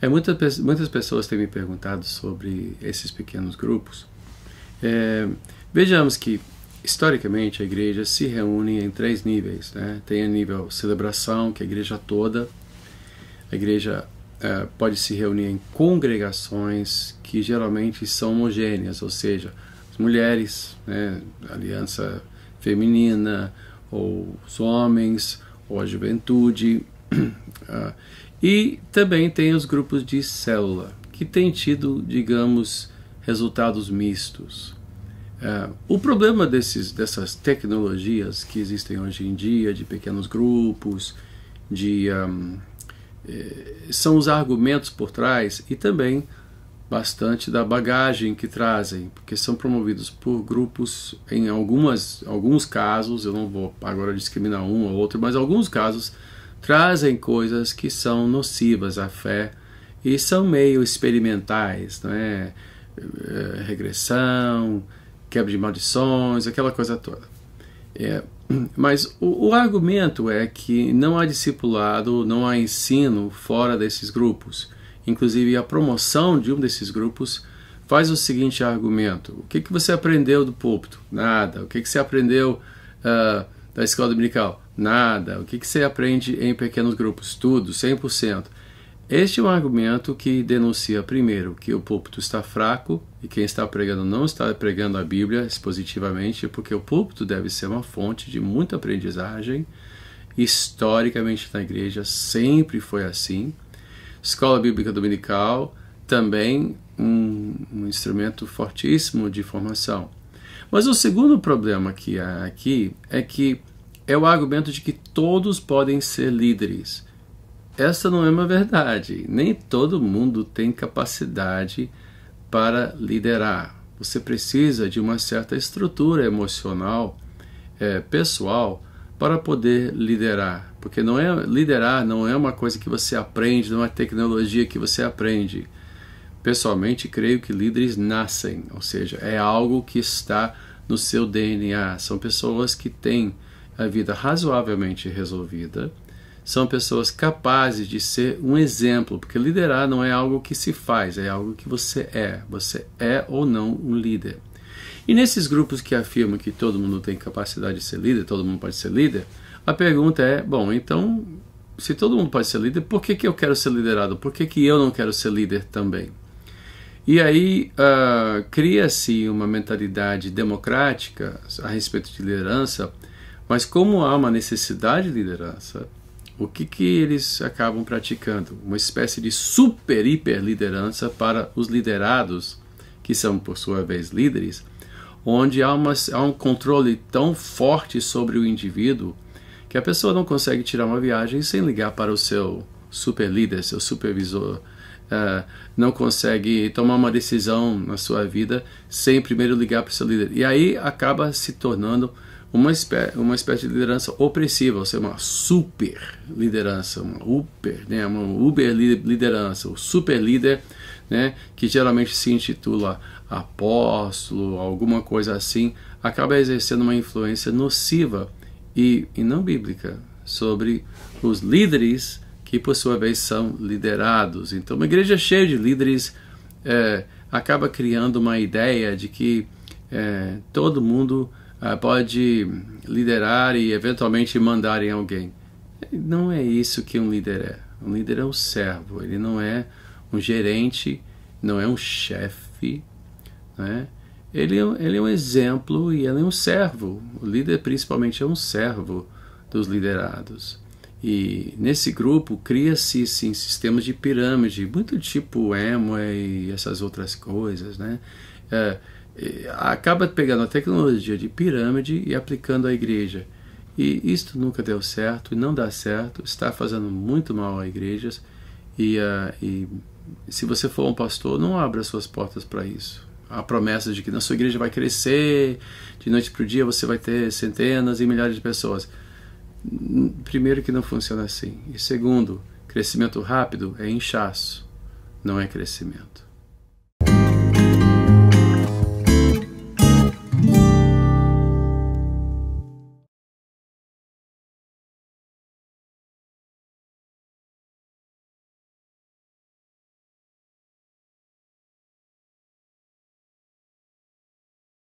É, muitas muitas pessoas têm me perguntado sobre esses pequenos grupos. É, vejamos que, historicamente, a igreja se reúne em três níveis. Né? Tem o nível celebração, que é a igreja toda. A igreja é, pode se reunir em congregações que geralmente são homogêneas, ou seja, as mulheres, né? aliança feminina, ou os homens, ou a juventude, ah, e também tem os grupos de célula, que têm tido, digamos, resultados mistos. Ah, o problema desses, dessas tecnologias que existem hoje em dia, de pequenos grupos, de, um, ah, eh, são os argumentos por trás e também bastante da bagagem que trazem, porque são promovidos por grupos, em algumas, alguns casos, eu não vou agora discriminar um ou outro, mas alguns casos trazem coisas que são nocivas à fé e são meio experimentais, não é? Eh, eh, regressão, quebra de maldições, aquela coisa toda. É, mas o, o, argumento é que não há discipulado, não há ensino fora desses grupos. Inclusive, a promoção de um desses grupos faz o seguinte argumento: o que, que você aprendeu do púlpito? Nada. O que, que você aprendeu uh, da então, escola dominical? Nada. O que, que você aprende em pequenos grupos? Tudo, 100%. Este é um argumento que denuncia, primeiro, que o púlpito está fraco e quem está pregando não está pregando a Bíblia expositivamente, porque o púlpito deve ser uma fonte de muita aprendizagem. Historicamente, na igreja sempre foi assim. Escola Bíblica Dominical também um, um instrumento fortíssimo de formação. Mas o segundo problema que há aqui é que é o argumento de que todos podem ser líderes. Essa não é uma verdade. Nem todo mundo tem capacidade para liderar. Você precisa de uma certa estrutura emocional, é, pessoal, para poder liderar. Porque não é liderar não é uma coisa que você aprende, não é tecnologia que você aprende. Pessoalmente, creio que líderes nascem, ou seja, é algo que está no seu DNA. São pessoas que têm a vida razoavelmente resolvida, são pessoas capazes de ser um exemplo, porque liderar não é algo que se faz, é algo que você é. Você é ou não um líder. E nesses grupos que afirmam que todo mundo tem capacidade de ser líder, todo mundo pode ser líder, a pergunta é: bom, então, se todo mundo pode ser líder, por que, que eu quero ser liderado? Por que, que eu não quero ser líder também? E aí uh, cria-se uma mentalidade democrática a respeito de liderança mas como há uma necessidade de liderança, o que, que eles acabam praticando? Uma espécie de super hiper liderança para os liderados, que são por sua vez líderes, onde há, uma, há um controle tão forte sobre o indivíduo que a pessoa não consegue tirar uma viagem sem ligar para o seu super líder, seu supervisor, Uh, não consegue tomar uma decisão na sua vida sem primeiro ligar para o seu líder. E aí acaba se tornando uma, espé uma espécie de liderança opressiva, ou seja, uma super liderança, uma uber, né, uma uber liderança, o super líder, né, que geralmente se intitula apóstolo, alguma coisa assim, acaba exercendo uma influência nociva e, e não bíblica sobre os líderes que por sua vez são liderados. Então, uma igreja cheia de líderes é, acaba criando uma ideia de que é, todo mundo ah, pode liderar e eventualmente mandar em alguém. Não é isso que um líder é. Um líder é um servo, ele não é um gerente, não é um chefe. Né? Ele, é ele é um exemplo e ele é um servo. O líder, principalmente, é um servo dos liderados. E nesse grupo cria-se sim sistemas de pirâmide, muito tipo Amway e essas outras coisas, né? É, acaba pegando a tecnologia de pirâmide e aplicando à igreja. E isto nunca deu certo e não dá certo, está fazendo muito mal a igrejas. E, uh, e se você for um pastor, não abra suas portas para isso. A promessa de que na sua igreja vai crescer, de noite para o dia você vai ter centenas e milhares de pessoas. Primeiro, que não funciona assim. E segundo, crescimento rápido é inchaço, não é crescimento.